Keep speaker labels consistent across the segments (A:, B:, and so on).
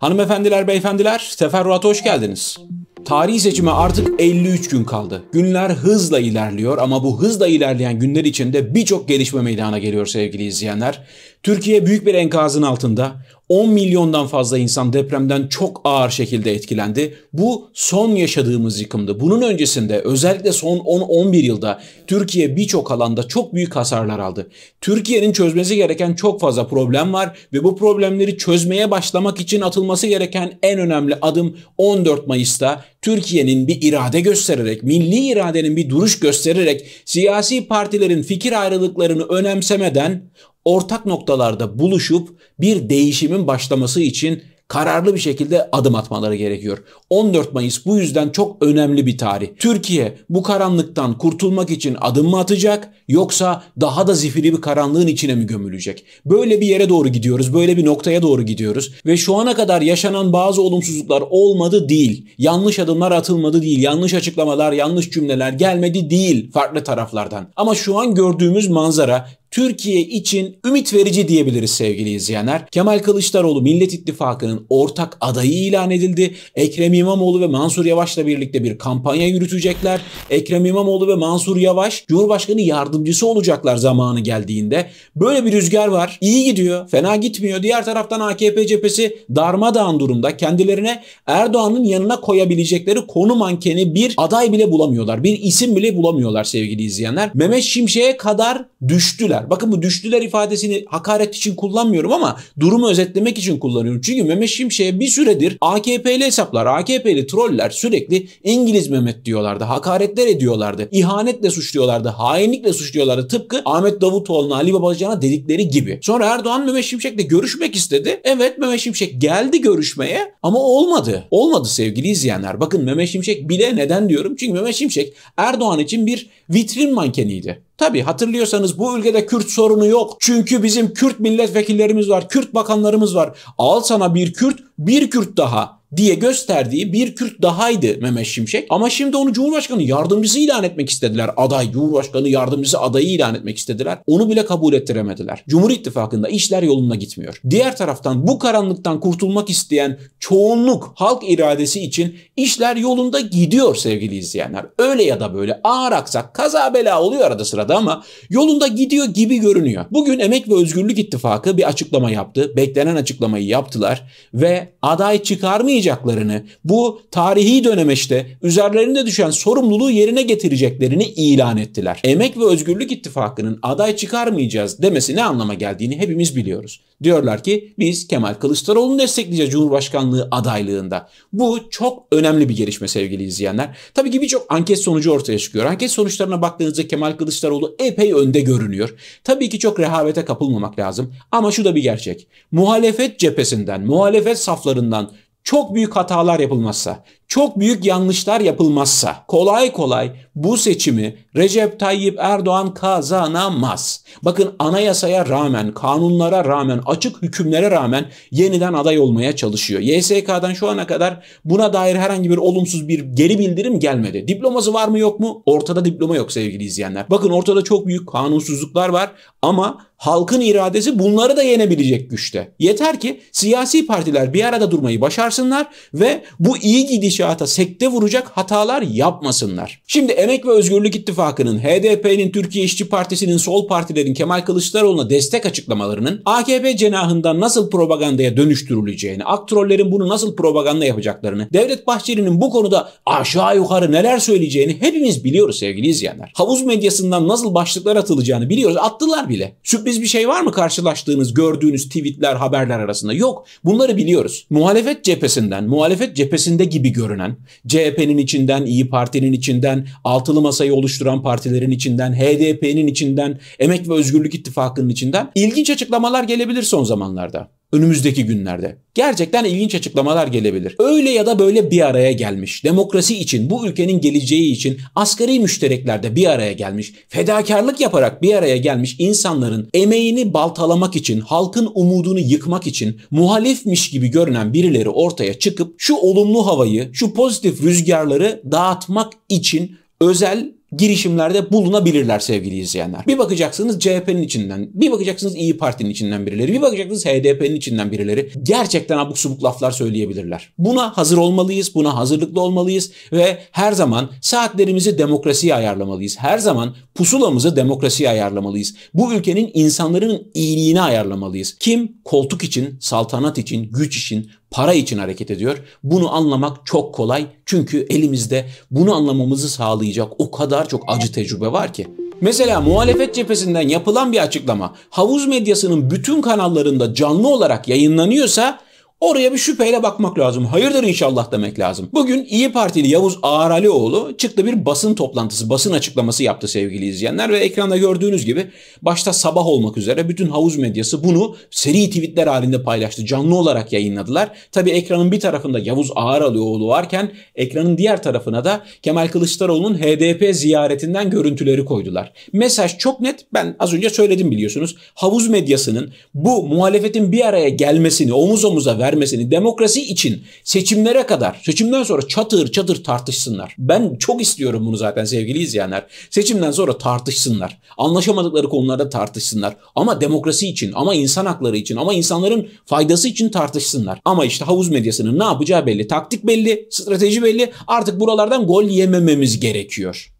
A: Hanımefendiler, beyefendiler, Seferruat'a hoş geldiniz. Tarihi seçime artık 53 gün kaldı. Günler hızla ilerliyor ama bu hızla ilerleyen günler içinde birçok gelişme meydana geliyor sevgili izleyenler. Türkiye büyük bir enkazın altında. 10 milyondan fazla insan depremden çok ağır şekilde etkilendi. Bu son yaşadığımız yıkımdı. Bunun öncesinde özellikle son 10-11 yılda Türkiye birçok alanda çok büyük hasarlar aldı. Türkiye'nin çözmesi gereken çok fazla problem var ve bu problemleri çözmeye başlamak için atılması gereken en önemli adım 14 Mayıs'ta Türkiye'nin bir irade göstererek, milli iradenin bir duruş göstererek siyasi partilerin fikir ayrılıklarını önemsemeden ortak noktalarda buluşup bir değişimin başlaması için kararlı bir şekilde adım atmaları gerekiyor. 14 Mayıs bu yüzden çok önemli bir tarih. Türkiye bu karanlıktan kurtulmak için adım mı atacak yoksa daha da zifiri bir karanlığın içine mi gömülecek? Böyle bir yere doğru gidiyoruz, böyle bir noktaya doğru gidiyoruz ve şu ana kadar yaşanan bazı olumsuzluklar olmadı değil. Yanlış adımlar atılmadı değil, yanlış açıklamalar, yanlış cümleler gelmedi değil farklı taraflardan. Ama şu an gördüğümüz manzara Türkiye için ümit verici diyebiliriz sevgili izleyenler. Kemal Kılıçdaroğlu Millet İttifakı'nın ortak adayı ilan edildi. Ekrem İmamoğlu ve Mansur Yavaş'la birlikte bir kampanya yürütecekler. Ekrem İmamoğlu ve Mansur Yavaş Cumhurbaşkanı yardımcısı olacaklar zamanı geldiğinde. Böyle bir rüzgar var. İyi gidiyor, fena gitmiyor. Diğer taraftan AKP cephesi darmadağın durumda. Kendilerine Erdoğan'ın yanına koyabilecekleri konu mankeni bir aday bile bulamıyorlar. Bir isim bile bulamıyorlar sevgili izleyenler. Mehmet Şimşek'e kadar düştüler düştüler. Bakın bu düştüler ifadesini hakaret için kullanmıyorum ama durumu özetlemek için kullanıyorum. Çünkü Mehmet Şimşek'e bir süredir AKP'li hesaplar, AKP'li troller sürekli İngiliz Mehmet diyorlardı. Hakaretler ediyorlardı. ihanetle suçluyorlardı. Hainlikle suçluyorlardı. Tıpkı Ahmet Davutoğlu'na, Ali Babacan'a dedikleri gibi. Sonra Erdoğan Mehmet Şimşek'le görüşmek istedi. Evet Mehmet Şimşek geldi görüşmeye ama olmadı. Olmadı sevgili izleyenler. Bakın Mehmet Şimşek bile neden diyorum? Çünkü Mehmet Şimşek Erdoğan için bir vitrin mankeniydi. Tabi hatırlıyorsanız bu ülkede Kürt sorunu yok. Çünkü bizim Kürt milletvekillerimiz var, Kürt bakanlarımız var. Al sana bir Kürt, bir Kürt daha diye gösterdiği bir Kürt dahaydı Mehmet Şimşek. Ama şimdi onu Cumhurbaşkanı yardımcısı ilan etmek istediler. Aday Cumhurbaşkanı yardımcısı adayı ilan etmek istediler. Onu bile kabul ettiremediler. Cumhur İttifakı'nda işler yoluna gitmiyor. Diğer taraftan bu karanlıktan kurtulmak isteyen çoğunluk halk iradesi için işler yolunda gidiyor sevgili izleyenler. Öyle ya da böyle ağır aksak kaza bela oluyor arada sırada ama yolunda gidiyor gibi görünüyor. Bugün Emek ve Özgürlük İttifakı bir açıklama yaptı. Beklenen açıklamayı yaptılar ve aday çıkarmayacak yapamayacaklarını, bu tarihi döneme işte üzerlerinde düşen sorumluluğu yerine getireceklerini ilan ettiler. Emek ve Özgürlük İttifakı'nın aday çıkarmayacağız demesi ne anlama geldiğini hepimiz biliyoruz. Diyorlar ki biz Kemal Kılıçdaroğlu'nu destekleyeceğiz Cumhurbaşkanlığı adaylığında. Bu çok önemli bir gelişme sevgili izleyenler. Tabii ki birçok anket sonucu ortaya çıkıyor. Anket sonuçlarına baktığınızda Kemal Kılıçdaroğlu epey önde görünüyor. Tabii ki çok rehavete kapılmamak lazım. Ama şu da bir gerçek. Muhalefet cephesinden, muhalefet saflarından çok büyük hatalar yapılmazsa çok büyük yanlışlar yapılmazsa kolay kolay bu seçimi Recep Tayyip Erdoğan kazanamaz. Bakın anayasaya rağmen, kanunlara rağmen, açık hükümlere rağmen yeniden aday olmaya çalışıyor. YSK'dan şu ana kadar buna dair herhangi bir olumsuz bir geri bildirim gelmedi. Diploması var mı yok mu? Ortada diploma yok sevgili izleyenler. Bakın ortada çok büyük kanunsuzluklar var ama halkın iradesi bunları da yenebilecek güçte. Yeter ki siyasi partiler bir arada durmayı başarsınlar ve bu iyi gidiş inşaata sekte vuracak hatalar yapmasınlar. Şimdi Emek ve Özgürlük İttifakı'nın, HDP'nin, Türkiye İşçi Partisi'nin, sol partilerin Kemal Kılıçdaroğlu'na destek açıklamalarının AKP cenahından nasıl propagandaya dönüştürüleceğini, aktrollerin bunu nasıl propaganda yapacaklarını, Devlet Bahçeli'nin bu konuda aşağı yukarı neler söyleyeceğini hepimiz biliyoruz sevgili izleyenler. Havuz medyasından nasıl başlıklar atılacağını biliyoruz. Attılar bile. Sürpriz bir şey var mı karşılaştığınız, gördüğünüz tweetler, haberler arasında? Yok. Bunları biliyoruz. Muhalefet cephesinden, muhalefet cephesinde gibi gör görünen, CHP'nin içinden, İyi Parti'nin içinden, altılı masayı oluşturan partilerin içinden, HDP'nin içinden, Emek ve Özgürlük İttifakı'nın içinden ilginç açıklamalar gelebilir son zamanlarda önümüzdeki günlerde. Gerçekten ilginç açıklamalar gelebilir. Öyle ya da böyle bir araya gelmiş. Demokrasi için, bu ülkenin geleceği için asgari müştereklerde bir araya gelmiş, fedakarlık yaparak bir araya gelmiş insanların emeğini baltalamak için, halkın umudunu yıkmak için muhalifmiş gibi görünen birileri ortaya çıkıp şu olumlu havayı, şu pozitif rüzgarları dağıtmak için özel girişimlerde bulunabilirler sevgili izleyenler. Bir bakacaksınız CHP'nin içinden, bir bakacaksınız İyi Parti'nin içinden birileri, bir bakacaksınız HDP'nin içinden birileri gerçekten abuk subuk laflar söyleyebilirler. Buna hazır olmalıyız, buna hazırlıklı olmalıyız ve her zaman saatlerimizi demokrasiye ayarlamalıyız. Her zaman pusulamızı demokrasiye ayarlamalıyız. Bu ülkenin insanların iyiliğini ayarlamalıyız. Kim koltuk için, saltanat için, güç için, para için hareket ediyor. Bunu anlamak çok kolay çünkü elimizde bunu anlamamızı sağlayacak o kadar çok acı tecrübe var ki. Mesela muhalefet cephesinden yapılan bir açıklama havuz medyasının bütün kanallarında canlı olarak yayınlanıyorsa Oraya bir şüpheyle bakmak lazım. Hayırdır inşallah demek lazım. Bugün İyi Partili Yavuz Ağralioğlu çıktı bir basın toplantısı, basın açıklaması yaptı sevgili izleyenler ve ekranda gördüğünüz gibi başta sabah olmak üzere bütün havuz medyası bunu seri tweetler halinde paylaştı. Canlı olarak yayınladılar. Tabi ekranın bir tarafında Yavuz Ağralioğlu varken ekranın diğer tarafına da Kemal Kılıçdaroğlu'nun HDP ziyaretinden görüntüleri koydular. Mesaj çok net. Ben az önce söyledim biliyorsunuz. Havuz medyasının bu muhalefetin bir araya gelmesini omuz omuza ver vermesini demokrasi için seçimlere kadar seçimden sonra çatır çatır tartışsınlar. Ben çok istiyorum bunu zaten sevgili izleyenler. Seçimden sonra tartışsınlar. Anlaşamadıkları konularda tartışsınlar. Ama demokrasi için, ama insan hakları için, ama insanların faydası için tartışsınlar. Ama işte havuz medyasının ne yapacağı belli. Taktik belli, strateji belli. Artık buralardan gol yemememiz gerekiyor.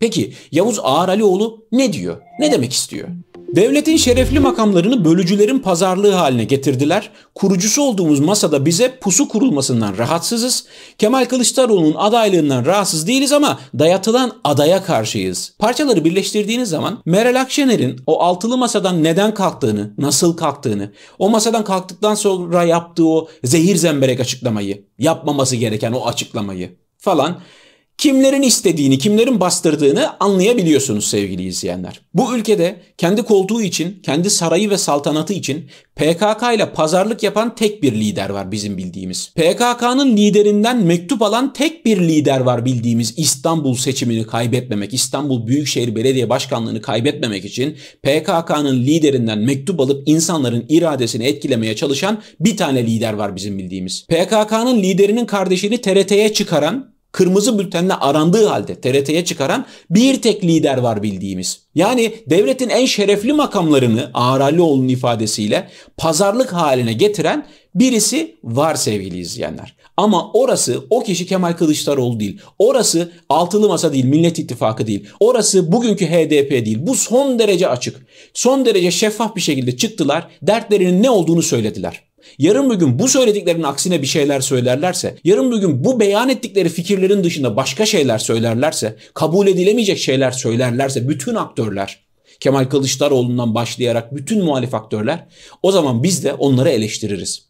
A: Peki Yavuz Ağar ne diyor? Ne demek istiyor? Devletin şerefli makamlarını bölücülerin pazarlığı haline getirdiler. Kurucusu olduğumuz masada bize pusu kurulmasından rahatsızız. Kemal Kılıçdaroğlu'nun adaylığından rahatsız değiliz ama dayatılan adaya karşıyız. Parçaları birleştirdiğiniz zaman Meral Akşener'in o altılı masadan neden kalktığını, nasıl kalktığını, o masadan kalktıktan sonra yaptığı o zehir zemberek açıklamayı, yapmaması gereken o açıklamayı falan kimlerin istediğini, kimlerin bastırdığını anlayabiliyorsunuz sevgili izleyenler. Bu ülkede kendi koltuğu için, kendi sarayı ve saltanatı için PKK ile pazarlık yapan tek bir lider var bizim bildiğimiz. PKK'nın liderinden mektup alan tek bir lider var bildiğimiz İstanbul seçimini kaybetmemek, İstanbul Büyükşehir Belediye Başkanlığını kaybetmemek için PKK'nın liderinden mektup alıp insanların iradesini etkilemeye çalışan bir tane lider var bizim bildiğimiz. PKK'nın liderinin kardeşini TRT'ye çıkaran kırmızı bültenle arandığı halde TRT'ye çıkaran bir tek lider var bildiğimiz. Yani devletin en şerefli makamlarını Ağralioğlu'nun ifadesiyle pazarlık haline getiren birisi var sevgili izleyenler. Ama orası o kişi Kemal Kılıçdaroğlu değil. Orası altılı masa değil, Millet İttifakı değil. Orası bugünkü HDP değil. Bu son derece açık. Son derece şeffaf bir şekilde çıktılar. Dertlerinin ne olduğunu söylediler. Yarın bir gün bu söylediklerinin aksine bir şeyler söylerlerse, yarın bir gün bu beyan ettikleri fikirlerin dışında başka şeyler söylerlerse, kabul edilemeyecek şeyler söylerlerse bütün aktörler, Kemal Kılıçdaroğlu'ndan başlayarak bütün muhalif aktörler o zaman biz de onları eleştiririz.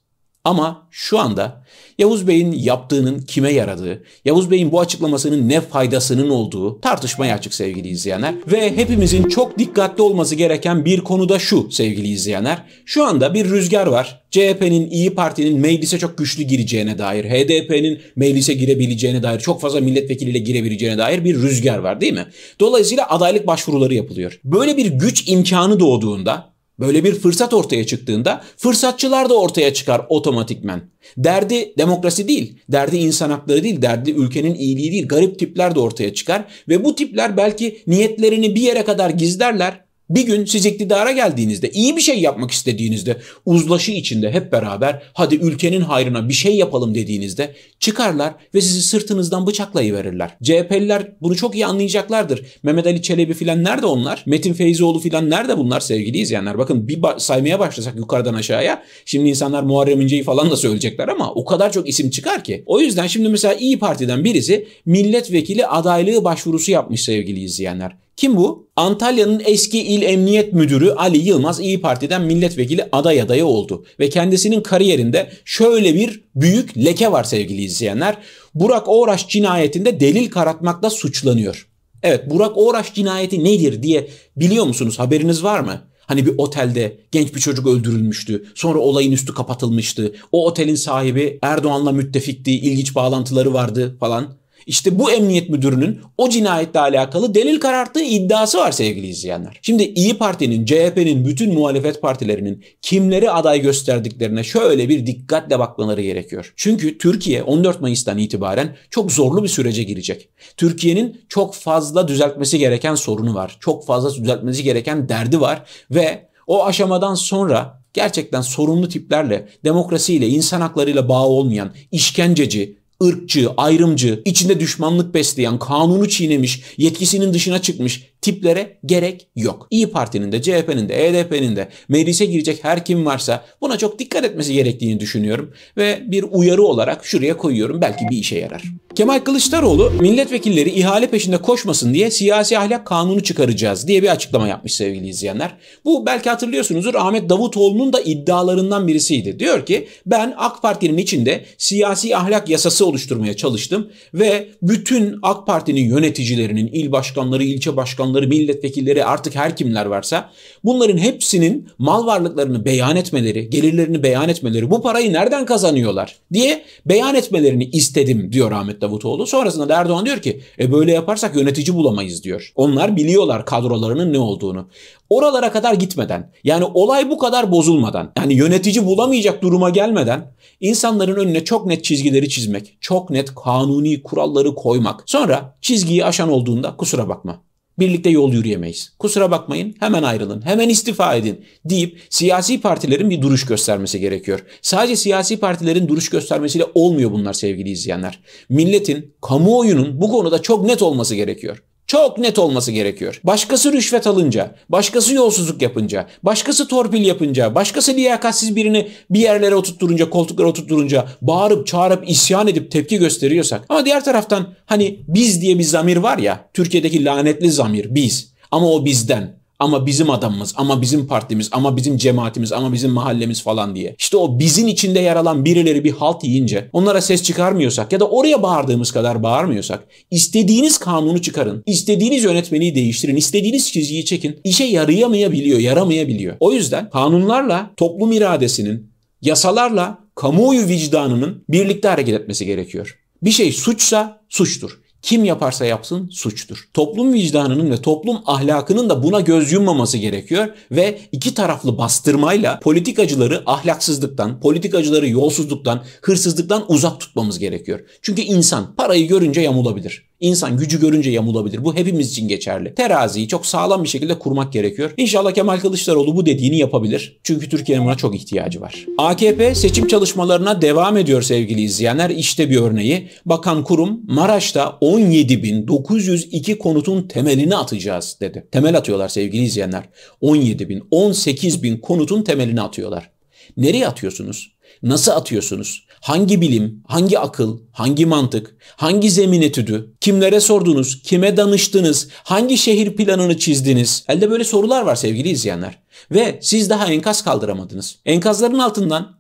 A: Ama şu anda Yavuz Bey'in yaptığının kime yaradığı, Yavuz Bey'in bu açıklamasının ne faydasının olduğu tartışmaya açık sevgili izleyenler. Ve hepimizin çok dikkatli olması gereken bir konu da şu sevgili izleyenler. Şu anda bir rüzgar var. CHP'nin, İyi Parti'nin meclise çok güçlü gireceğine dair, HDP'nin meclise girebileceğine dair, çok fazla milletvekiliyle girebileceğine dair bir rüzgar var değil mi? Dolayısıyla adaylık başvuruları yapılıyor. Böyle bir güç imkanı doğduğunda Böyle bir fırsat ortaya çıktığında fırsatçılar da ortaya çıkar otomatikmen. Derdi demokrasi değil, derdi insan hakları değil, derdi ülkenin iyiliği değil, garip tipler de ortaya çıkar ve bu tipler belki niyetlerini bir yere kadar gizlerler bir gün siz iktidara geldiğinizde, iyi bir şey yapmak istediğinizde, uzlaşı içinde hep beraber hadi ülkenin hayrına bir şey yapalım dediğinizde çıkarlar ve sizi sırtınızdan bıçaklayıverirler. CHP'liler bunu çok iyi anlayacaklardır. Mehmet Ali Çelebi filan nerede onlar? Metin Feyzioğlu filan nerede bunlar sevgili izleyenler? Bakın bir ba- saymaya başlasak yukarıdan aşağıya. Şimdi insanlar Muharrem İnce'yi falan da söyleyecekler ama o kadar çok isim çıkar ki. O yüzden şimdi mesela İyi Parti'den birisi milletvekili adaylığı başvurusu yapmış sevgili izleyenler. Kim bu? Antalya'nın eski il emniyet müdürü Ali Yılmaz İyi Parti'den milletvekili aday adayı oldu ve kendisinin kariyerinde şöyle bir büyük leke var sevgili izleyenler. Burak Oğraş cinayetinde delil karartmakla suçlanıyor. Evet Burak Oğraş cinayeti nedir diye biliyor musunuz? Haberiniz var mı? Hani bir otelde genç bir çocuk öldürülmüştü. Sonra olayın üstü kapatılmıştı. O otelin sahibi Erdoğan'la müttefikti. ilginç bağlantıları vardı falan. İşte bu emniyet müdürünün o cinayetle alakalı delil kararttığı iddiası var sevgili izleyenler. Şimdi İyi Parti'nin, CHP'nin, bütün muhalefet partilerinin kimleri aday gösterdiklerine şöyle bir dikkatle bakmaları gerekiyor. Çünkü Türkiye 14 Mayıs'tan itibaren çok zorlu bir sürece girecek. Türkiye'nin çok fazla düzeltmesi gereken sorunu var. Çok fazla düzeltmesi gereken derdi var ve o aşamadan sonra gerçekten sorumlu tiplerle, demokrasiyle, insan haklarıyla bağı olmayan, işkenceci, ırkçı, ayrımcı, içinde düşmanlık besleyen, kanunu çiğnemiş, yetkisinin dışına çıkmış tiplere gerek yok. İyi Parti'nin de CHP'nin de EDP'nin de meclise girecek her kim varsa buna çok dikkat etmesi gerektiğini düşünüyorum ve bir uyarı olarak şuraya koyuyorum belki bir işe yarar. Kemal Kılıçdaroğlu milletvekilleri ihale peşinde koşmasın diye siyasi ahlak kanunu çıkaracağız diye bir açıklama yapmış sevgili izleyenler. Bu belki hatırlıyorsunuzdur Ahmet Davutoğlu'nun da iddialarından birisiydi. Diyor ki ben AK Parti'nin içinde siyasi ahlak yasası oluşturmaya çalıştım ve bütün AK Parti'nin yöneticilerinin il başkanları, ilçe başkanları başkanları, milletvekilleri artık her kimler varsa bunların hepsinin mal varlıklarını beyan etmeleri, gelirlerini beyan etmeleri, bu parayı nereden kazanıyorlar diye beyan etmelerini istedim diyor Ahmet Davutoğlu. Sonrasında da Erdoğan diyor ki e böyle yaparsak yönetici bulamayız diyor. Onlar biliyorlar kadrolarının ne olduğunu. Oralara kadar gitmeden yani olay bu kadar bozulmadan yani yönetici bulamayacak duruma gelmeden insanların önüne çok net çizgileri çizmek, çok net kanuni kuralları koymak. Sonra çizgiyi aşan olduğunda kusura bakma birlikte yol yürüyemeyiz. Kusura bakmayın hemen ayrılın, hemen istifa edin deyip siyasi partilerin bir duruş göstermesi gerekiyor. Sadece siyasi partilerin duruş göstermesiyle olmuyor bunlar sevgili izleyenler. Milletin, kamuoyunun bu konuda çok net olması gerekiyor. Çok net olması gerekiyor. Başkası rüşvet alınca, başkası yolsuzluk yapınca, başkası torpil yapınca, başkası liyakatsiz birini bir yerlere oturtturunca, koltuklara oturtturunca bağırıp çağırıp isyan edip tepki gösteriyorsak. Ama diğer taraftan hani biz diye bir zamir var ya, Türkiye'deki lanetli zamir biz. Ama o bizden ama bizim adamımız, ama bizim partimiz, ama bizim cemaatimiz, ama bizim mahallemiz falan diye. İşte o bizim içinde yer alan birileri bir halt yiyince onlara ses çıkarmıyorsak ya da oraya bağırdığımız kadar bağırmıyorsak istediğiniz kanunu çıkarın, istediğiniz yönetmeni değiştirin, istediğiniz çizgiyi çekin. işe yarayamayabiliyor, yaramayabiliyor. O yüzden kanunlarla toplum iradesinin, yasalarla kamuoyu vicdanının birlikte hareket etmesi gerekiyor. Bir şey suçsa suçtur kim yaparsa yapsın suçtur. Toplum vicdanının ve toplum ahlakının da buna göz yummaması gerekiyor ve iki taraflı bastırmayla politikacıları ahlaksızlıktan, politikacıları yolsuzluktan, hırsızlıktan uzak tutmamız gerekiyor. Çünkü insan parayı görünce yamulabilir. İnsan gücü görünce yamulabilir. Bu hepimiz için geçerli. Teraziyi çok sağlam bir şekilde kurmak gerekiyor. İnşallah Kemal Kılıçdaroğlu bu dediğini yapabilir. Çünkü Türkiye'nin buna çok ihtiyacı var. AKP seçim çalışmalarına devam ediyor sevgili izleyenler. İşte bir örneği. Bakan Kurum Maraş'ta 17.902 konutun temelini atacağız dedi. Temel atıyorlar sevgili izleyenler. 17.000, 18.000 konutun temelini atıyorlar. Nereye atıyorsunuz? Nasıl atıyorsunuz? Hangi bilim, hangi akıl, hangi mantık, hangi zemin etüdü, kimlere sordunuz, kime danıştınız, hangi şehir planını çizdiniz? Elde böyle sorular var sevgili izleyenler. Ve siz daha enkaz kaldıramadınız. Enkazların altından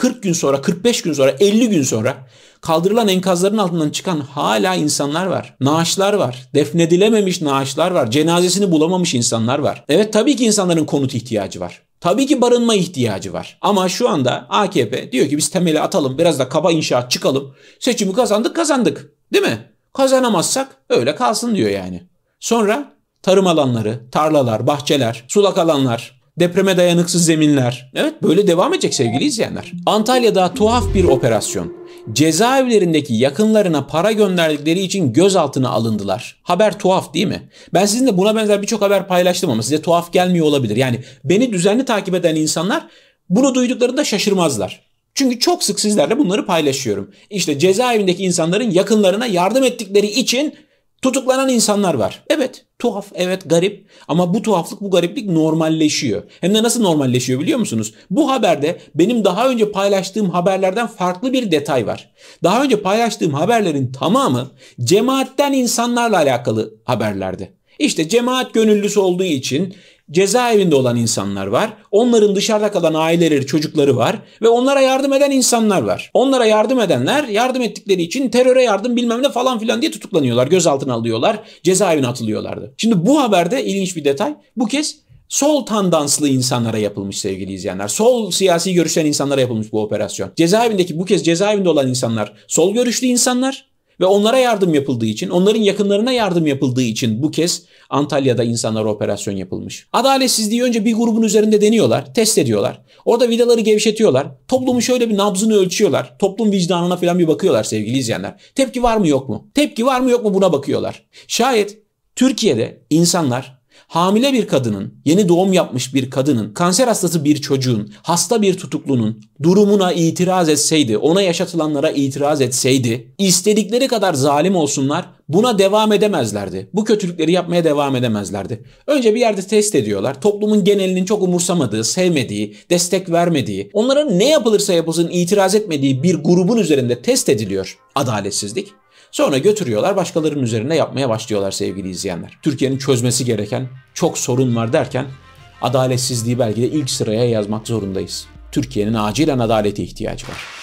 A: 40 gün sonra, 45 gün sonra, 50 gün sonra kaldırılan enkazların altından çıkan hala insanlar var. Naaşlar var. Defnedilememiş naaşlar var. Cenazesini bulamamış insanlar var. Evet tabii ki insanların konut ihtiyacı var. Tabii ki barınma ihtiyacı var. Ama şu anda AKP diyor ki biz temeli atalım, biraz da kaba inşaat çıkalım. Seçimi kazandık, kazandık. Değil mi? Kazanamazsak öyle kalsın diyor yani. Sonra tarım alanları, tarlalar, bahçeler, sulak alanlar, depreme dayanıksız zeminler. Evet böyle devam edecek sevgili izleyenler. Antalya'da tuhaf bir operasyon. Cezaevlerindeki yakınlarına para gönderdikleri için gözaltına alındılar. Haber tuhaf değil mi? Ben sizinle buna benzer birçok haber paylaştım ama size tuhaf gelmiyor olabilir. Yani beni düzenli takip eden insanlar bunu duyduklarında şaşırmazlar. Çünkü çok sık sizlerle bunları paylaşıyorum. İşte cezaevindeki insanların yakınlarına yardım ettikleri için tutuklanan insanlar var. Evet, Tuhaf evet garip ama bu tuhaflık bu gariplik normalleşiyor. Hem de nasıl normalleşiyor biliyor musunuz? Bu haberde benim daha önce paylaştığım haberlerden farklı bir detay var. Daha önce paylaştığım haberlerin tamamı cemaatten insanlarla alakalı haberlerdi. İşte cemaat gönüllüsü olduğu için cezaevinde olan insanlar var. Onların dışarıda kalan aileleri, çocukları var ve onlara yardım eden insanlar var. Onlara yardım edenler yardım ettikleri için teröre yardım bilmem ne falan filan diye tutuklanıyorlar, gözaltına alıyorlar, cezaevine atılıyorlardı. Şimdi bu haberde ilginç bir detay. Bu kez sol tandanslı insanlara yapılmış sevgili izleyenler. Sol siyasi görüşten insanlara yapılmış bu operasyon. Cezaevindeki bu kez cezaevinde olan insanlar sol görüşlü insanlar. Ve onlara yardım yapıldığı için, onların yakınlarına yardım yapıldığı için bu kez Antalya'da insanlara operasyon yapılmış. Adaletsizliği önce bir grubun üzerinde deniyorlar, test ediyorlar. Orada vidaları gevşetiyorlar. Toplumu şöyle bir nabzını ölçüyorlar. Toplum vicdanına falan bir bakıyorlar sevgili izleyenler. Tepki var mı yok mu? Tepki var mı yok mu buna bakıyorlar. Şayet Türkiye'de insanlar Hamile bir kadının, yeni doğum yapmış bir kadının, kanser hastası bir çocuğun, hasta bir tutuklunun durumuna itiraz etseydi, ona yaşatılanlara itiraz etseydi, istedikleri kadar zalim olsunlar, buna devam edemezlerdi. Bu kötülükleri yapmaya devam edemezlerdi. Önce bir yerde test ediyorlar. Toplumun genelinin çok umursamadığı, sevmediği, destek vermediği, onlara ne yapılırsa yapılsın itiraz etmediği bir grubun üzerinde test ediliyor adaletsizlik. Sonra götürüyorlar başkalarının üzerine yapmaya başlıyorlar sevgili izleyenler. Türkiye'nin çözmesi gereken çok sorun var derken adaletsizliği belki de ilk sıraya yazmak zorundayız. Türkiye'nin acilen adalete ihtiyacı var.